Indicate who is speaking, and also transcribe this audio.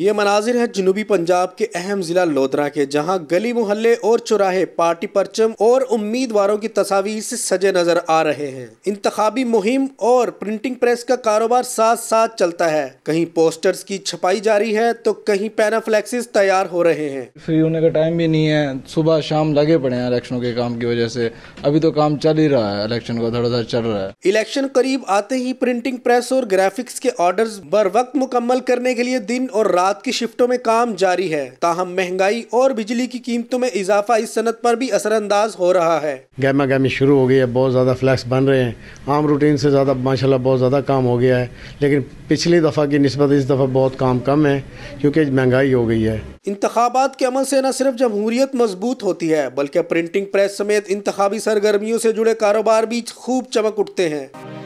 Speaker 1: ये मनाजिर है जनूबी पंजाब के अहम ज़िला लोधरा के जहां गली मोहल्ले और चौराहे पार्टी परचम और उम्मीदवारों की तस्वीर से सजे नज़र आ रहे हैं इंतबी मुहिम और प्रिंटिंग प्रेस का कारोबार साथ साथ चलता है कहीं पोस्टर्स की छपाई जारी है तो कहीं पैनाफ्लेक्सिस तैयार हो रहे हैं
Speaker 2: फ्री होने का टाइम भी नहीं है सुबह शाम लगे पड़े हैं इलेक्शन के काम की वजह से अभी तो काम चल ही रहा है इलेक्शन का थोड़ा सा चल रहा है
Speaker 1: इलेक्शन करीब आते ही प्रिंटिंग प्रेस और ग्राफिक्स के ऑर्डर बर वक्त मुकम्मल करने के लिए दिन और रात की शिफ्टों में काम जारी है ताहम महंगाई और बिजली की कीमतों में इजाफा इस सनत पर भी असरअंदाज हो रहा है
Speaker 3: गहमा गहमी शुरू हो गई है बहुत ज़्यादा फ्लैक्स बन रहे हैं आम रूटीन से ज़्यादा माशाल्लाह बहुत ज़्यादा काम हो गया है लेकिन पिछली दफ़ा की नस्बत इस दफ़ा बहुत काम कम है क्योंकि महंगाई हो गई है
Speaker 1: इंतबात के अमल से न सिर्फ जमहूरियत मजबूत होती है बल्कि प्रिंटिंग प्रेस समेत इंतजामी सरगर्मियों से जुड़े कारोबार भी खूब चमक उठते हैं